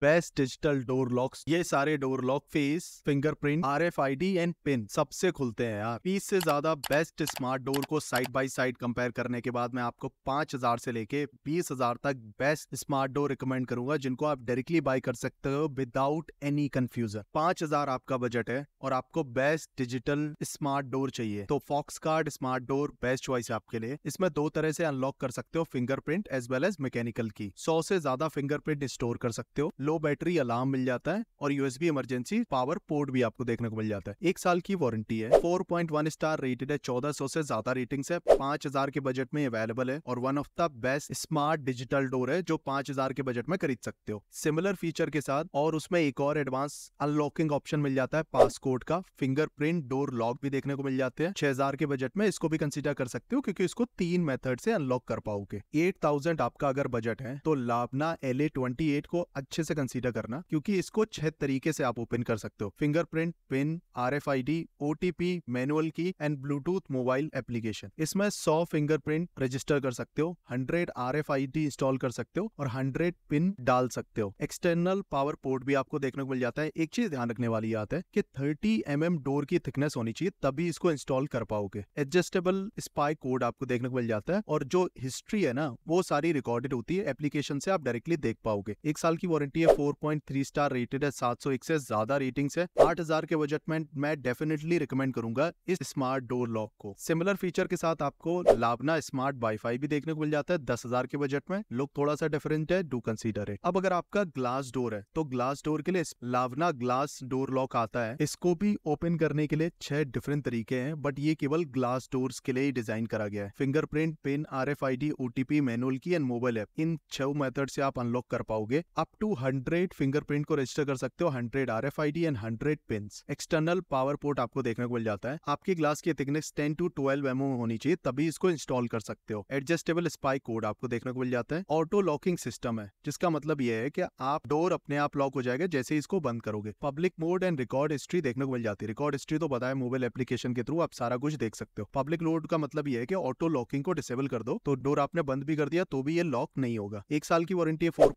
best digital door locks ये सारे door lock face fingerprint R F I D and pin सबसे खुलते हैं यार बीस से ज्यादा बेस्ट स्मार्ट डोर को साइड बाई साइड कंपेयर करने के बाद मैं आपको पांच हजार से लेके बीस हजार तक बेस्ट स्मार्ट डोर रिकमेंड करूंगा जिनको आप डायरेक्टली बाई कर सकते हो विदाउट एनी कंफ्यूजन पांच हजार आपका बजट है और आपको बेस्ट डिजिटल स्मार्ट डोर चाहिए तो Fox Card smart door best choice है आपके लिए इसमें दो तरह से अनलॉक कर सकते हो fingerprint as well as mechanical key सौ से ज्यादा फिंगरप्रिंट स्टोर कर सकते हो लो बैटरी अलार्म मिल जाता है और यूएसबी इमरजेंसी पावर पोर्ट भी आपको देखने को मिल जाता है एक साल की वारंटी है 4.1 स्टार रेटेड है 1400 से ज्यादा रेटिंग है 5000 के बजट में अवेलेबल है और one of the best smart digital door है जो 5000 के बजट में खरीद सकते हो सिमिलर फीचर के साथ और उसमें एक और एडवांस अनलॉकिंग ऑप्शन मिल जाता है पासकोड का फिंगरप्रिंट डोर लॉक भी देखने को मिल जाते हैं 6000 के बजट में इसको भी कंसिडर कर सकते हो क्योंकि इसको तीन मेथड से अनलॉक कर पाओगे 8000 आपका अगर बजट है तो लाभना एल को अच्छे से कंसीडर करना क्योंकि इसको छह तरीके से आप ओपन कर सकते हो fingerprint pin R F I D OTP manual key and Bluetooth mobile application इसमें सौ फिंगरप्रिंट रजिस्टर कर सकते हो hundred R F I D install कर सकते हो और हंड्रेड पिन डाल सकते हो एक्सटर्नल पावर पोर्ट भी आपको देखने को मिल जाता है एक चीज ध्यान रखने वाली बात है कि थर्टी एम एम डोर की थिकनेस होनी चाहिए तभी इसको इंस्टॉल कर पाओगे एडजस्टेबल स्पाई कोड आपको देखने को मिल जाता है और जो हिस्ट्री है ना वो सारी रिकॉर्डेड होती है एप्लीकेशन से आप डायरेक्टली देख पाओगे एक साल की वारंटी है four point three star rated है सात सौ एक से ज्यादा रेटिंग्स है आठ हजार के बजट में मैं डेफिनेटली रिकमेंड करूंगा इस स्मार्ट डोर लॉक को सिमिलर फीचर के साथ आपको लाभना स्मार्ट वाईफाई भी देखने को मिल जाता है दस हजार के बजट में लुक थोड़ा सा डिफरेंट है डू कंसिडर है अब अगर आपका ग्लास डोर है तो ग्लास डोर के लिए लाभना ग्लास डोर लॉक आता है इसको भी ओपन करने के लिए छह डिफरेंट तरीके हैं बट ये केवल ग्लास डोर के लिए डिजाइन करा गया है fingerprint pin R F I D O T manual key and mobile app इन छह मेथड से आप अनलॉक कर पाओगे up to hundred hundred fingerprint को रजिस्टर कर सकते हो hundred R F I D and hundred pin external power port आपको देखने को मिल जाता है आपके ग्लास की thickness ten to twelve M होनी चाहिए तभी इसको इंस्टॉल कर सकते हो एडजस्टेबल स्पाई कोड आपको देखने को मिल जाता है ऑटो लॉकिंग सिस्टम है जिसका मतलब यह है कि आप डोर अपने आप लॉक हो जाएगा जैसे इसको बंद करोगे public mode and record history देखने को मिल जाती है रिकॉर्ड हिस्ट्री तो बताए मोबाइल एप्लीकेशन के थ्रू आप सारा कुछ देख सकते हो पब्लिक लोड का मतलब यह है कि ऑटो लॉकिंग को डिसेबल कर दो तो डोर आपने बंद भी कर दिया तो भी ये लॉक नहीं होगा एक साल की वारंटी है फोर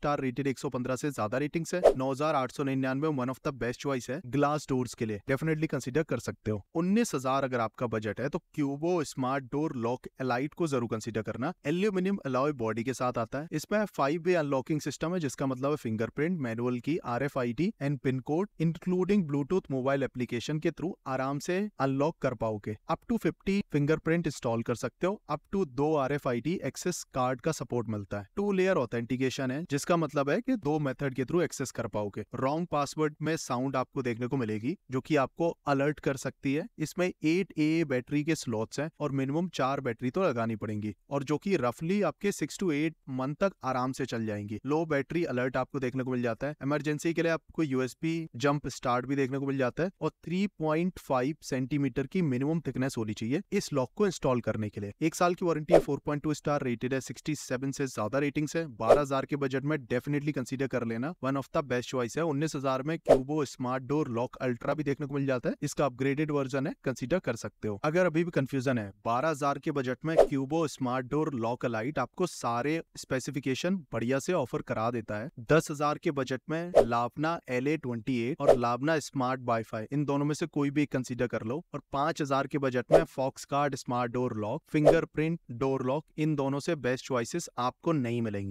स्टार रेटेड एक पंद्रह से ज्यादा रेटिंग्स है नौ हजार आठ सौ निन्यानवे one of the best choice है ग्लास डोर्स के लिए डेफिनेटली कंसिडर कर सकते हो उन्नीस हजार अगर आपका बजट है तो Qubo smart door lock elite को जरूर कंसिडर करना एल्यूमिनियम अलॉय बॉडी के साथ आता है इसमें फाइव वे अनलॉकिंग सिस्टम है जिसका मतलब है fingerprint manual key R F I D and pin code including Bluetooth mobile application के थ्रू आराम से अनलॉक कर पाओगे up to fifty fingerprint install कर सकते हो अप टू दो R F I D access card का सपोर्ट मिलता है टू लेयर ऑथेंटिकेशन है जिसका मतलब है कि दो दो मेथड के थ्रू एक्सेस कर पाओगे रॉन्ग पासवर्ड में साउंड आपको देखने को मिलेगी जो कि आपको अलर्ट कर सकती है इसमें एट ए बैटरी के स्लॉट्स हैं और मिनिमम चार बैटरी तो लगानी पड़ेंगी और जो कि रफली आपके सिक्स टू एट मंथ तक आराम से चल जाएंगी लो बैटरी अलर्ट आपको देखने को मिल जाता है इमरजेंसी के लिए आपको यूएसपी जंप स्टार्ट भी देखने को मिल जाता है और 3.5 सेंटीमीटर की मिनिमम थिकनेस होनी चाहिए इस लॉक को इंस्टॉल करने के लिए एक साल की वारंटी है 4.2 स्टार रेटेड है 67 से ज्यादा रेटिंग्स है 12000 के बजट में डेफिनेटली कंसिडर सीधे कर लेना one of the best choice है उन्नीस हजार में Qubo smart door lock ultra भी देखने को मिल जाता है इसका अपग्रेडेड वर्जन है कंसिडर कर सकते हो अगर अभी भी कंफ्यूजन है बारह के बजट में Qubo smart door lock lite आपको सारे स्पेसिफिकेशन बढ़िया से ऑफर करा देता है दस के बजट में लावना एल और लावना स्मार्ट वाई इन दोनों में से कोई भी कंसिडर कर लो और पांच के बजट में Fox Card smart door lock fingerprint door lock इन दोनों से बेस्ट चॉइसेस आपको नहीं मिलेंगे